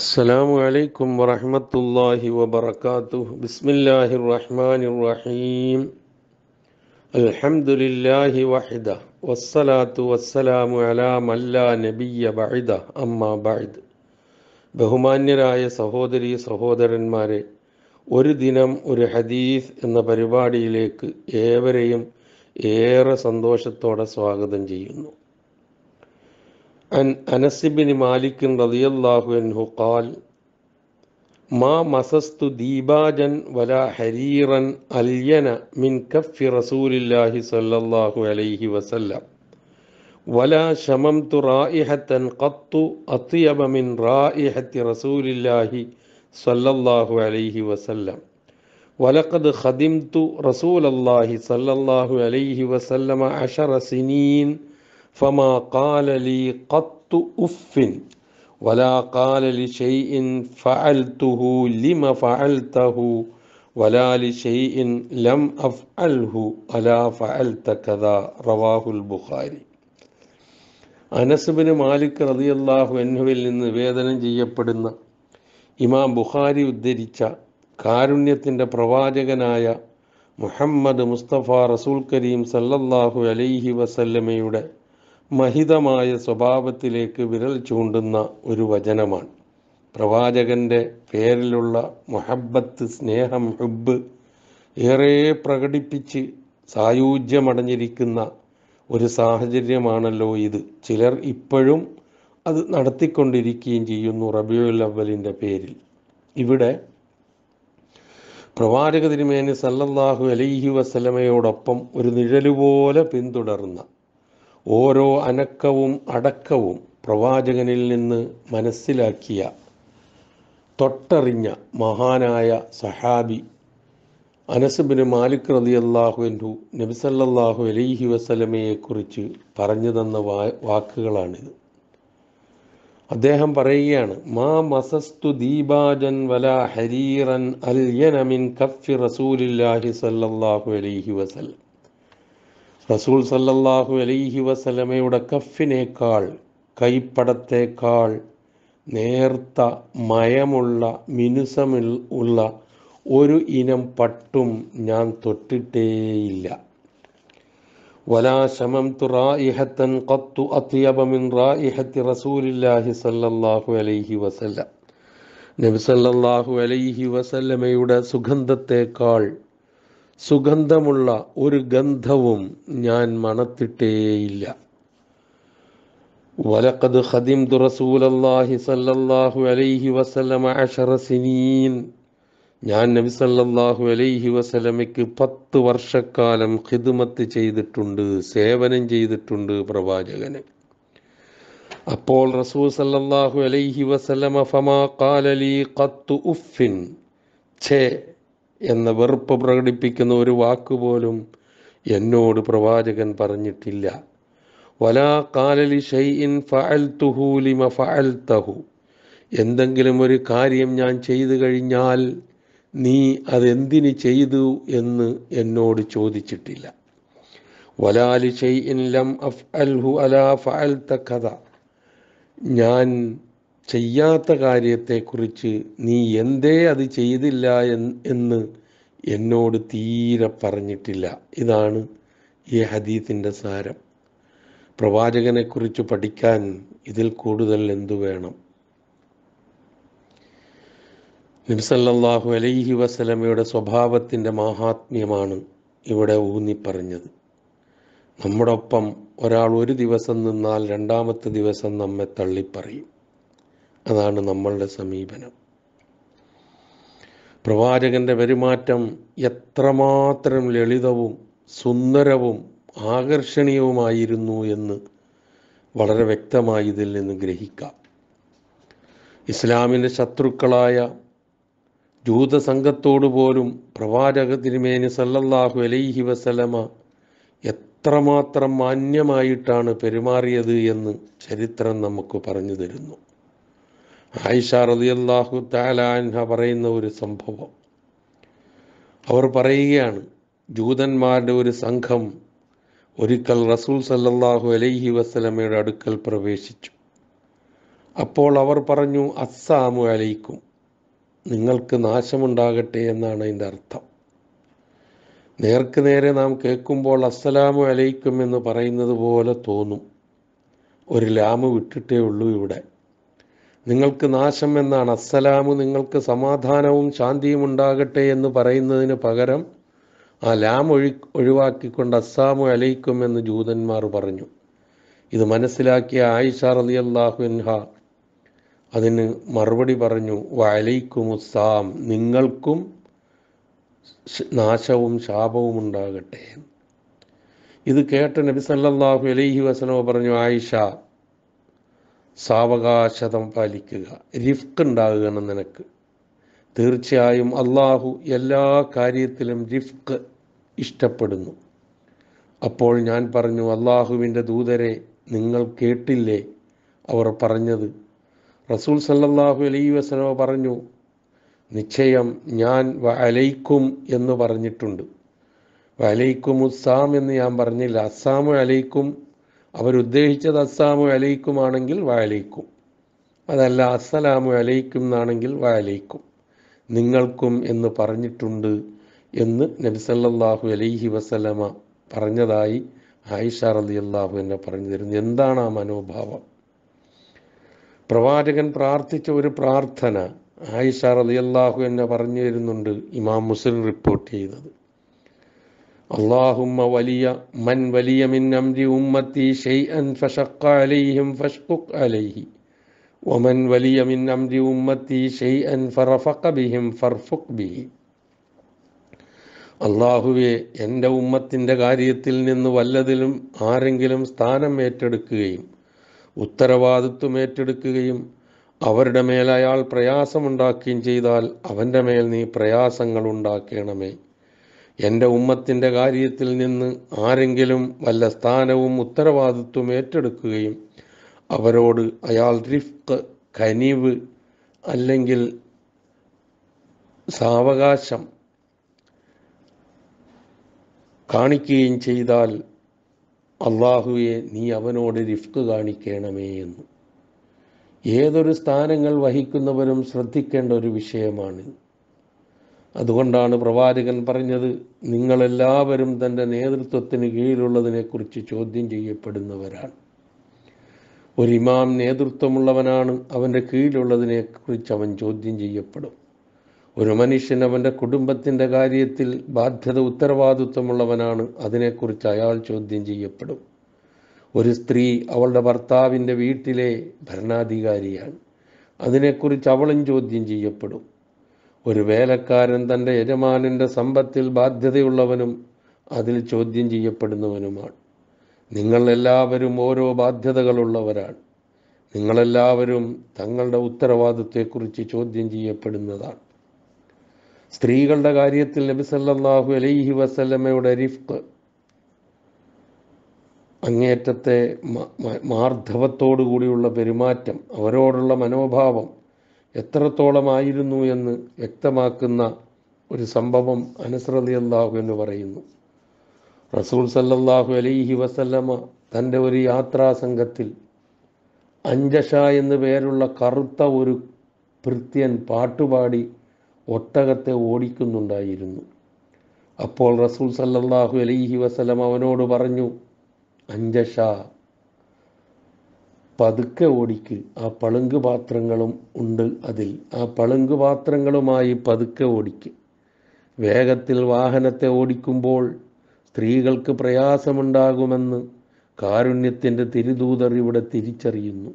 السلام عليكم ورحمة الله وبركاته بسم الله الرحمن الرحيم الحمد لله وحده والصلاة والسلام على من لا نبي بعده أما بعد ബഹുമാന്യരായ സഹോദരി സഹോദരന്മാരെ ഒരു ദിനം ഒരു ഹദീസ് എന്ന പരിപാടിയിലേക്ക് ഏവരെയും ഏറെ സന്തോഷത്തോടെ സ്വാഗതം ചെയ്യുന്നു عن أنس بن مالك رضي الله عنه قال ما مسست ديباجا ولا حريرا ألين من كف رسول الله صلى الله عليه وسلم ولا شممت رائحة قط أطيب من رائحة رسول الله صلى الله عليه وسلم ولقد خدمت رسول الله صلى الله عليه وسلم عشر سنين ഫമാ കാലലി കത്തു ഉഫിൻ ولا قال لشيء فعلته لم فعلته ولا لشيء لم أفعله ألا فعلت كذا رواه البخاري അനസുബിന് മാലിക് റതിയല്ലാഹു എന്നുവിൽ നിന്ന് വേദനം ചെയ്യപ്പെടുന്ന ഇമാം ബുഖാരി ഉദ്ധരിച്ച കാരുണ്യത്തിൻ്റെ പ്രവാചകനായ മുഹമ്മദ് മുസ്തഫ റസൂൽ കരീം സല്ലല്ലാഹു അലൈഹി വസല്ലമയുടെ മഹിതമായ സ്വഭാവത്തിലേക്ക് വിരൽ ചൂണ്ടുന്ന ഒരു വചനമാണ് പ്രവാചകൻ്റെ പേരിലുള്ള മൊഹബത്ത് സ്നേഹം ഹുബ് ഏറെ പ്രകടിപ്പിച്ച് സായൂജ്യമടഞ്ഞിരിക്കുന്ന ഒരു സാഹചര്യമാണല്ലോ ഇത് ചിലർ ഇപ്പോഴും അത് നടത്തിക്കൊണ്ടിരിക്കുകയും ചെയ്യുന്നു റബിയുൽ അവലിന്റെ പേരിൽ ഇവിടെ പ്രവാചക തിരുമേനി സല്ലല്ലാഹു അലൈഹി വസലമയോടൊപ്പം ഒരു നിഴലുപോലെ പിന്തുടർന്ന ഓരോ അനക്കവും അടക്കവും പ്രവാചകനിൽ നിന്ന് മനസ്സിലാക്കിയ തൊട്ടറിഞ്ഞ മഹാനായ സഹാബി അനസുബിന് മാലിക് റതി അള്ളാഹുവിൻ്റെ നബിസല്ലാഹു അലൈഹി വസലമയെക്കുറിച്ച് പറഞ്ഞു തന്ന വാ വാക്കുകളാണിത് അദ്ദേഹം പറയുകയാണ് മാ മസസ്തു ദീപാജൻ വല ഹരീറൻ അൽ യനമിൻ കഫി റസൂലില്ലാഹി സല്ലല്ലാഹു അലൈഹി വസല്ലം റസൂൽ സല്ലല്ലാഹു അലൈഹി വസലമയുടെ കഫിനേക്കാൾ കൈപ്പടത്തേക്കാൾ നേർത്ത മയമുള്ള മിനുസമിൽ ഉള്ള ഒരു ഇനം പട്ടും ഞാൻ തൊട്ടിട്ടേയില്ല വലാ ശമം തുറായിഹത്തൻ കത്തു അത്യബമിൻ റായിഹത്തി റസൂലില്ലാഹി സല്ലല്ലാഹു അലൈഹി വസല്ല നബി സല്ലല്ലാഹു അലൈഹി വസല്ലമയുടെ സുഗന്ധത്തേക്കാൾ സുഗന്ധമുള്ള ഒരു ഗന്ധവും ഞാൻ മണത്തിട്ടേയില്ല വലക്കത് خدمت رسول സല്ലാഹു അലൈഹി الله عليه ഞാൻ നബി സല്ലാഹു അലൈഹി വസലമയ്ക്ക് പത്ത് വർഷക്കാലം ഖിദ്മത്ത് ചെയ്തിട്ടുണ്ട് സേവനം ചെയ്തിട്ടുണ്ട് പ്രവാചകന് അപ്പോൾ റസൂൽ സല്ലാഹു അലൈഹി വസലമ ഫമാ കാലലി കത്തു ഉഫിൻ ഛേ എന്ന വെറുപ്പ് പ്രകടിപ്പിക്കുന്ന ഒരു വാക്ക് പോലും എന്നോട് പ്രവാചകൻ പറഞ്ഞിട്ടില്ല വലാ കാലലി ഷൈഇൻ ഫഅൽതുഹു ലിമ ഫഅൽതഹു എന്തെങ്കിലും ഒരു കാര്യം ഞാൻ ചെയ്തു കഴിഞ്ഞാൽ നീ അതെന്തിന് ചെയ്തു എന്ന് എന്നോട് ചോദിച്ചിട്ടില്ല വലാലി ഷൈഇൻ ലം അഫ് അൽഹു അലാ ഫഅൽത കഥ ഞാൻ ചെയ്യാത്ത കാര്യത്തെക്കുറിച്ച് നീ എന്തേ അത് ചെയ്തില്ല എന്ന് എന്നോട് തീരെ പറഞ്ഞിട്ടില്ല ഇതാണ് ഈ ഹദീത്തിൻ്റെ സാരം പ്രവാചകനെക്കുറിച്ച് പഠിക്കാൻ ഇതിൽ കൂടുതൽ എന്തു വേണം നിംസല്ലാഹു അലൈഹി വസലമയുടെ സ്വഭാവത്തിൻ്റെ മാഹാത്മ്യമാണ് ഇവിടെ ഊന്നിപ്പറഞ്ഞത് നമ്മുടെ ഒപ്പം ഒരാൾ ഒരു ദിവസം നിന്നാൽ രണ്ടാമത്തെ ദിവസം നമ്മെ തള്ളിപ്പറയും അതാണ് നമ്മളുടെ സമീപനം പ്രവാചകൻ്റെ പെരുമാറ്റം എത്രമാത്രം ലളിതവും സുന്ദരവും ആകർഷണീയവുമായിരുന്നു എന്ന് വളരെ വ്യക്തമായി ഇതിൽ നിന്ന് ഗ്രഹിക്കാം ഇസ്ലാമിൻ്റെ ശത്രുക്കളായ ജൂതസംഘത്തോടു പോലും പ്രവാചക തിരുമേനി സല്ലല്ലാഹു അലൈഹി വസലമ എത്രമാത്രം മാന്യമായിട്ടാണ് പെരുമാറിയത് എന്ന് ചരിത്രം നമുക്ക് പറഞ്ഞു തരുന്നു ആയിഷ റതിയല്ലാഹു താലാൻഹ പറയുന്ന ഒരു സംഭവം അവർ പറയുകയാണ് ജൂതന്മാരുടെ ഒരു സംഘം ഒരിക്കൽ റസൂൽ സല്ലാഹു അലൈഹി വസ്ലമയുടെ അടുക്കൽ പ്രവേശിച്ചു അപ്പോൾ അവർ പറഞ്ഞു അസ്സാമു അലൈക്കും നിങ്ങൾക്ക് നാശമുണ്ടാകട്ടെ എന്നാണ് അതിൻ്റെ അർത്ഥം നേർക്ക് നേരെ നാം കേൾക്കുമ്പോൾ അസ്സലാമു അലൈക്കും എന്ന് പറയുന്നത് പോലെ തോന്നും ഒരു ലാമ് വിട്ടിട്ടേ ഉള്ളൂ ഇവിടെ നിങ്ങൾക്ക് നാശം എന്നാണ് അസ്സലാമു നിങ്ങൾക്ക് സമാധാനവും ശാന്തിയും ഉണ്ടാകട്ടെ എന്ന് പറയുന്നതിന് പകരം ആ ലാം ഒഴി ഒഴിവാക്കിക്കൊണ്ട് അസ്സാമു അലൈക്കും എന്ന് ജൂതന്മാർ പറഞ്ഞു ഇത് മനസ്സിലാക്കിയ ആയിഷ റലി അള്ളാഹുൻഹ അതിന് മറുപടി പറഞ്ഞു വലൈക്കും ഉസ്സാം നിങ്ങൾക്കും നാശവും ശാപവും ഉണ്ടാകട്ടെ ഇത് കേട്ട നബി സല്ലാഹു അലൈഹി വസനോ പറഞ്ഞു ആയിഷ സാവകാശതം പാലിക്കുക റിഫ്ക് ഉണ്ടാകുകയാണ് നിനക്ക് തീർച്ചയായും അള്ളാഹു എല്ലാ കാര്യത്തിലും റിഫ്ക് ഇഷ്ടപ്പെടുന്നു അപ്പോൾ ഞാൻ പറഞ്ഞു അള്ളാഹുവിൻ്റെ ദൂതരെ നിങ്ങൾ കേട്ടില്ലേ അവർ പറഞ്ഞത് റസൂൽ സല്ലാഹു അലൈ വസ്ലമ പറഞ്ഞു നിശ്ചയം ഞാൻ അലൈക്കും എന്ന് പറഞ്ഞിട്ടുണ്ട് അലൈക്കും ഉസ്സാം എന്ന് ഞാൻ പറഞ്ഞില്ല അസ്സാം അലൈക്കും അവരുദ്ദേശിച്ചത് അസ്സാമു അലൈക്കുമാണെങ്കിൽ വാലൈക്കും അതല്ല അസ്സലാമു അലൈക്കും എന്നാണെങ്കിൽ വാലൈക്കും നിങ്ങൾക്കും എന്ന് പറഞ്ഞിട്ടുണ്ട് എന്ന് നബിസല്ലാഹു അലൈഹി വസലമ പറഞ്ഞതായി ആയിഷ റലി അള്ളാഹു എന്നെ പറഞ്ഞു തരുന്നു എന്താണ് ആ മനോഭാവം പ്രവാചകൻ പ്രാർത്ഥിച്ച ഒരു പ്രാർത്ഥന ആയിഷ റലി അള്ളാഹു എന്നെ പറഞ്ഞു തരുന്നുണ്ട് ഇമാം മുസ്ലിം റിപ്പോർട്ട് ചെയ്തത് اللهم ولي من ولي من أمر أمتي شيئا فشق عليهم فاشقق عليه ومن ولي من أمر أمتي شيئا فرفق بهم فارفق به അള്ളാഹുവെ എൻ്റെ ഉമ്മത്തിൻ്റെ കാര്യത്തിൽ നിന്ന് വല്ലതിലും ആരെങ്കിലും സ്ഥാനം ഏറ്റെടുക്കുകയും ഉത്തരവാദിത്വം ഏറ്റെടുക്കുകയും അവരുടെ മേൽ അയാൾ പ്രയാസമുണ്ടാക്കുകയും ചെയ്താൽ അവൻ്റെ മേൽ നീ പ്രയാസങ്ങൾ ഉണ്ടാക്കണമേ എൻ്റെ ഉമ്മത്തിൻ്റെ കാര്യത്തിൽ നിന്ന് ആരെങ്കിലും വല്ല സ്ഥാനവും ഉത്തരവാദിത്വം ഏറ്റെടുക്കുകയും അവരോട് അയാൾ റിഫ്ക് കനിവ് അല്ലെങ്കിൽ സാവകാശം കാണിക്കുകയും ചെയ്താൽ അള്ളാഹുവെ നീ അവനോട് റിഫ്ക് കാണിക്കണമേ എന്ന് ഏതൊരു സ്ഥാനങ്ങൾ വഹിക്കുന്നവരും ശ്രദ്ധിക്കേണ്ട ഒരു വിഷയമാണ് അതുകൊണ്ടാണ് പ്രവാചകൻ പറഞ്ഞത് നിങ്ങളെല്ലാവരും തൻ്റെ നേതൃത്വത്തിന് കീഴിലുള്ളതിനെക്കുറിച്ച് ചോദ്യം ചെയ്യപ്പെടുന്നവരാണ് ഒരു ഇമാം നേതൃത്വമുള്ളവനാണ് അവൻ്റെ കീഴിലുള്ളതിനെക്കുറിച്ച് അവൻ ചോദ്യം ചെയ്യപ്പെടും ഒരു മനുഷ്യൻ അവൻ്റെ കുടുംബത്തിൻ്റെ കാര്യത്തിൽ ബാധ്യത ഉത്തരവാദിത്വമുള്ളവനാണ് അതിനെക്കുറിച്ച് അയാൾ ചോദ്യം ചെയ്യപ്പെടും ഒരു സ്ത്രീ അവളുടെ ഭർത്താവിൻ്റെ വീട്ടിലെ ഭരണാധികാരിയാണ് അതിനെക്കുറിച്ച് അവളും ചോദ്യം ചെയ്യപ്പെടും ഒരു വേലക്കാരൻ തൻ്റെ യജമാനൻ്റെ സമ്പത്തിൽ ബാധ്യതയുള്ളവനും അതിൽ ചോദ്യം ചെയ്യപ്പെടുന്നവനുമാണ് നിങ്ങൾ എല്ലാവരും ഓരോ ബാധ്യതകളുള്ളവരാണ് നിങ്ങളെല്ലാവരും തങ്ങളുടെ ഉത്തരവാദിത്വത്തെക്കുറിച്ച് ചോദ്യം ചെയ്യപ്പെടുന്നതാണ് സ്ത്രീകളുടെ കാര്യത്തിൽ നബിസല്ലാഹു അലൈഹി വസല്ലമ്മയുടെ റിഫ്ക് അങ്ങേറ്റത്തെ മാർദ്ധവത്തോടു കൂടിയുള്ള പെരുമാറ്റം അവരോടുള്ള മനോഭാവം എത്രത്തോളമായിരുന്നു എന്ന് വ്യക്തമാക്കുന്ന ഒരു സംഭവം അനുസൃതി അള്ളാഹു എന്ന് പറയുന്നു റസൂൽ സല്ലല്ലാഹു അലൈഹി വസല്ലമ തൻ്റെ ഒരു യാത്രാ സംഘത്തിൽ അഞ്ചഷ എന്ന് പേരുള്ള കറുത്ത ഒരു ഭൃത്യൻ പാട്ടുപാടി ഒട്ടകത്തെ ഓടിക്കുന്നുണ്ടായിരുന്നു അപ്പോൾ റസൂൽ സല്ലല്ലാഹു അലൈഹി വസല്ലം അവനോട് പറഞ്ഞു അഞ്ചഷ പതുക്കെ ഓടിക്ക് ആ പളുങ്ക് പാത്രങ്ങളും ഉണ്ട് അതിൽ ആ പളുങ്ക് പാത്രങ്ങളുമായി പതുക്കെ ഓടിക്ക് വേഗത്തിൽ വാഹനത്തെ ഓടിക്കുമ്പോൾ സ്ത്രീകൾക്ക് പ്രയാസമുണ്ടാകുമെന്ന് കാരുണ്യത്തിൻ്റെ തിരുദൂതർ ഇവിടെ തിരിച്ചറിയുന്നു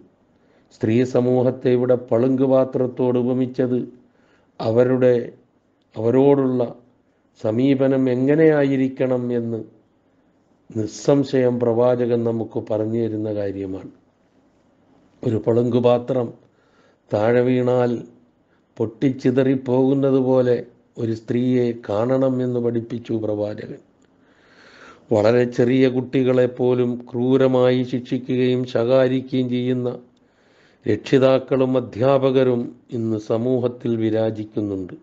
സ്ത്രീ സമൂഹത്തെ ഇവിടെ പളുങ്ക് പാത്രത്തോട് ഉപമിച്ചത് അവരുടെ അവരോടുള്ള സമീപനം എങ്ങനെയായിരിക്കണം എന്ന് നിസ്സംശയം പ്രവാചകൻ നമുക്ക് പറഞ്ഞു തരുന്ന കാര്യമാണ് ഒരു പളുങ്കുപാത്രം താഴെ വീണാൽ പൊട്ടിച്ചിതറിപ്പോകുന്നത് പോലെ ഒരു സ്ത്രീയെ കാണണം എന്ന് പഠിപ്പിച്ചു പ്രവാചകൻ വളരെ ചെറിയ കുട്ടികളെപ്പോലും ക്രൂരമായി ശിക്ഷിക്കുകയും ശകാരിക്കുകയും ചെയ്യുന്ന രക്ഷിതാക്കളും അധ്യാപകരും ഇന്ന് സമൂഹത്തിൽ വിരാജിക്കുന്നുണ്ട്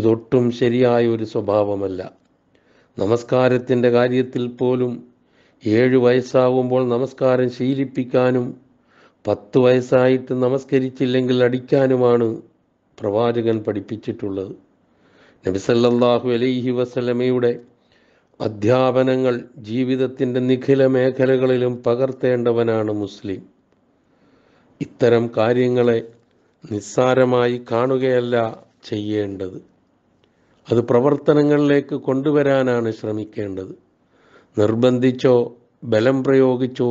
ഇതൊട്ടും ശരിയായ ഒരു സ്വഭാവമല്ല നമസ്കാരത്തിൻ്റെ കാര്യത്തിൽ പോലും ഏഴ് വയസ്സാവുമ്പോൾ നമസ്കാരം ശീലിപ്പിക്കാനും പത്ത് വയസ്സായിട്ട് നമസ്കരിച്ചില്ലെങ്കിൽ അടിക്കാനുമാണ് പ്രവാചകൻ പഠിപ്പിച്ചിട്ടുള്ളത് നബിസല്ലാഹു അലൈഹി വസലമയുടെ അധ്യാപനങ്ങൾ ജീവിതത്തിൻ്റെ നിഖില മേഖലകളിലും പകർത്തേണ്ടവനാണ് മുസ്ലിം ഇത്തരം കാര്യങ്ങളെ നിസ്സാരമായി കാണുകയല്ല ചെയ്യേണ്ടത് അത് പ്രവർത്തനങ്ങളിലേക്ക് കൊണ്ടുവരാനാണ് ശ്രമിക്കേണ്ടത് നിർബന്ധിച്ചോ ബലം പ്രയോഗിച്ചോ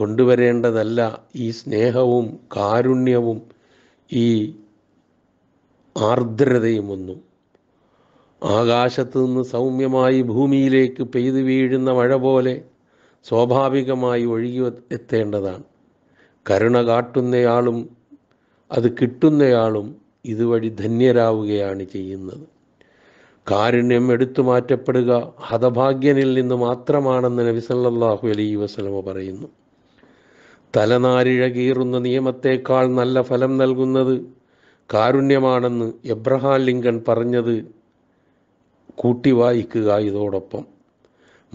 കൊണ്ടുവരേണ്ടതല്ല ഈ സ്നേഹവും കാരുണ്യവും ഈ ആർദ്രതയും ഒന്നും ആകാശത്തു നിന്ന് സൗമ്യമായി ഭൂമിയിലേക്ക് പെയ്തു വീഴുന്ന മഴ പോലെ സ്വാഭാവികമായി ഒഴുകി എത്തേണ്ടതാണ് കരുണ കാട്ടുന്നയാളും അത് കിട്ടുന്നയാളും ഇതുവഴി ധന്യരാവുകയാണ് ചെയ്യുന്നത് കാരുണ്യം എടുത്തു മാറ്റപ്പെടുക ഹതഭാഗ്യനിൽ നിന്ന് മാത്രമാണെന്ന് നബിസല്ലാഹു അലൈ വസ്ലമ പറയുന്നു തലനാരിഴകീറുന്ന നിയമത്തേക്കാൾ നല്ല ഫലം നൽകുന്നത് കാരുണ്യമാണെന്ന് എബ്രഹാം ലിങ്കൺ പറഞ്ഞത് കൂട്ടി വായിക്കുക ഇതോടൊപ്പം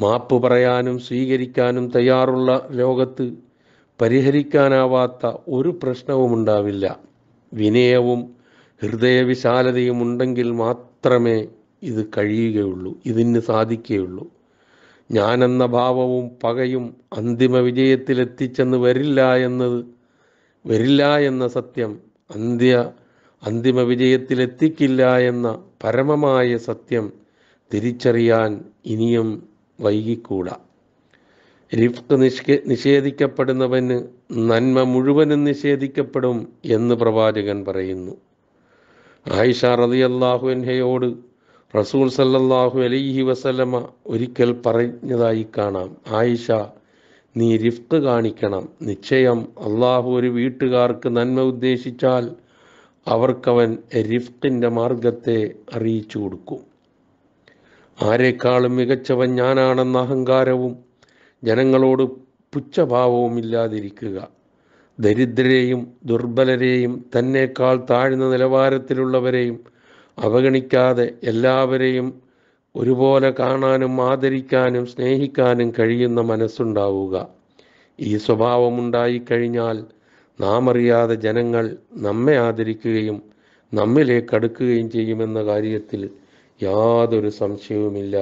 മാപ്പ് പറയാനും സ്വീകരിക്കാനും തയ്യാറുള്ള ലോകത്ത് പരിഹരിക്കാനാവാത്ത ഒരു പ്രശ്നവുമുണ്ടാവില്ല വിനയവും ഹൃദയവിശാലതയും ഉണ്ടെങ്കിൽ മാത്രമേ ഇത് കഴിയുകയുള്ളൂ ഇതിന് സാധിക്കുകയുള്ളൂ ഞാനെന്ന ഭാവവും പകയും അന്തിമ വിജയത്തിലെത്തിച്ചെന്ന് വരില്ല എന്നത് വരില്ല എന്ന സത്യം അന്ത്യ അന്തിമ വിജയത്തിലെത്തിക്കില്ല എന്ന പരമമായ സത്യം തിരിച്ചറിയാൻ ഇനിയും വൈകിക്കൂടാ റിഫ്ക് നിഷ്കേ നിഷേധിക്കപ്പെടുന്നവന് നന്മ മുഴുവനും നിഷേധിക്കപ്പെടും എന്ന് പ്രവാചകൻ പറയുന്നു ആയിഷ റതിയല്ലാഹുൻഹയോട് റസൂൽ സല്ലല്ലാഹു അലൈഹി വസല്ലമ ഒരിക്കൽ പറഞ്ഞതായി കാണാം ആയിഷ നീ റിഫ്ത് കാണിക്കണം നിശ്ചയം അള്ളാഹു ഒരു വീട്ടുകാർക്ക് നന്മ ഉദ്ദേശിച്ചാൽ അവർക്കവൻ റിഫ്തിൻ്റെ മാർഗത്തെ അറിയിച്ചു കൊടുക്കും ആരെക്കാളും മികച്ചവൻ ഞാനാണെന്ന അഹങ്കാരവും ജനങ്ങളോട് പുച്ഛഭാവവും ഇല്ലാതിരിക്കുക ദരിദ്രരെയും ദുർബലരെയും തന്നേക്കാൾ താഴ്ന്ന നിലവാരത്തിലുള്ളവരെയും അവഗണിക്കാതെ എല്ലാവരെയും ഒരുപോലെ കാണാനും ആദരിക്കാനും സ്നേഹിക്കാനും കഴിയുന്ന മനസ്സുണ്ടാവുക ഈ സ്വഭാവമുണ്ടായിക്കഴിഞ്ഞാൽ നാം അറിയാതെ ജനങ്ങൾ നമ്മെ ആദരിക്കുകയും നമ്മിലേക്ക് അടുക്കുകയും ചെയ്യുമെന്ന കാര്യത്തിൽ യാതൊരു സംശയവുമില്ല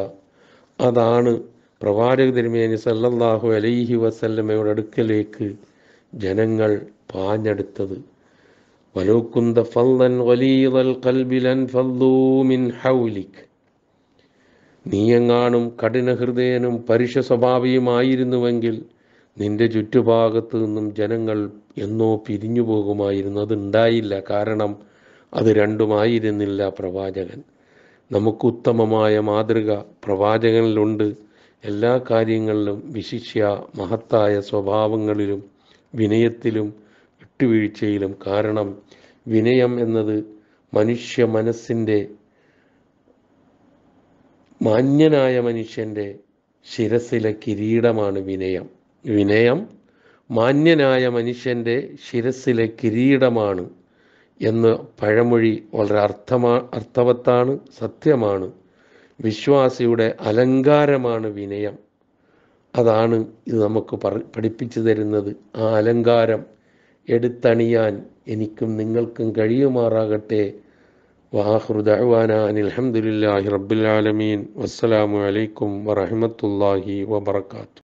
അതാണ് പ്രവാചക തിരുമേനി സല്ലല്ലാഹു അലൈഹി വസല്ലമ്മയുടെ അടുക്കലേക്ക് ജനങ്ങൾ പാഞ്ഞെടുത്തത് ولو كنت فظا غليظ القلب لانفضوا من حولك നീയെങ്ങാണും കഠിനഹൃദയനും പരുഷ സ്വഭാവിയുമായിരുന്നുവെങ്കിൽ നിന്റെ ചുറ്റുഭാഗത്തു നിന്നും ജനങ്ങൾ എന്നോ പിരിഞ്ഞു പോകുമായിരുന്നു അതുണ്ടായില്ല കാരണം അത് രണ്ടുമായിരുന്നില്ല പ്രവാചകൻ നമുക്ക് ഉത്തമമായ മാതൃക പ്രവാചകനിലുണ്ട് എല്ലാ കാര്യങ്ങളിലും വിശിഷ്യ മഹത്തായ സ്വഭാവങ്ങളിലും വിനയത്തിലും വിട്ടുവീഴ്ചയിലും കാരണം വിനയം എന്നത് മനുഷ്യ മനസ്സിൻ്റെ മാന്യനായ മനുഷ്യൻ്റെ ശിരസിലെ കിരീടമാണ് വിനയം വിനയം മാന്യനായ മനുഷ്യൻ്റെ ശിരസിലെ കിരീടമാണ് എന്ന് പഴമൊഴി വളരെ അർത്ഥമാ അർത്ഥവത്താണ് സത്യമാണ് വിശ്വാസിയുടെ അലങ്കാരമാണ് വിനയം അതാണ് ഇത് നമുക്ക് പഠിപ്പിച്ചു തരുന്നത് ആ അലങ്കാരം എടുത്തണിയാൻ എനിക്കും നിങ്ങൾക്കും കഴിയുമാറാകട്ടെ വാഹൃദാന അനിൽഹമുല്ലാഹി റബ്ബുലാലമീൻ വസ്സലാമു അലൈക്കും വറഹമത്തല്ലാഹി വബർക്കാത്തു